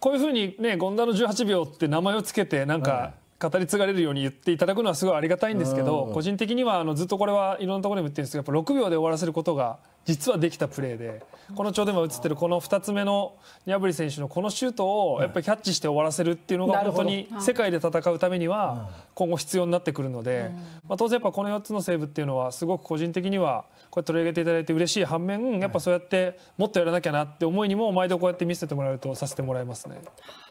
こういうふうにね権田の18秒って名前を付けてなんか、語り継がれるように言っていただくのはすごいありがたいんですけど、個人的にはあのずっとこれはいろんなところでも言ってるんですけどやっぱ6秒で終わらせることが実はできたプレーでこのちょうど今映ってるこの2つ目のニャブリ選手のこのシュートをやっぱりキャッチして終わらせるっていうのが本当に世界で戦うためには今後必要になってくるので、まあ、当然やっぱこの4つのセーブっていうのはすごく個人的にはこうやって取り上げていただいて嬉しい反面やっぱそうやってもっとやらなきゃなって思いにも毎度こうやって見せてもらえるとさせてもらいますね。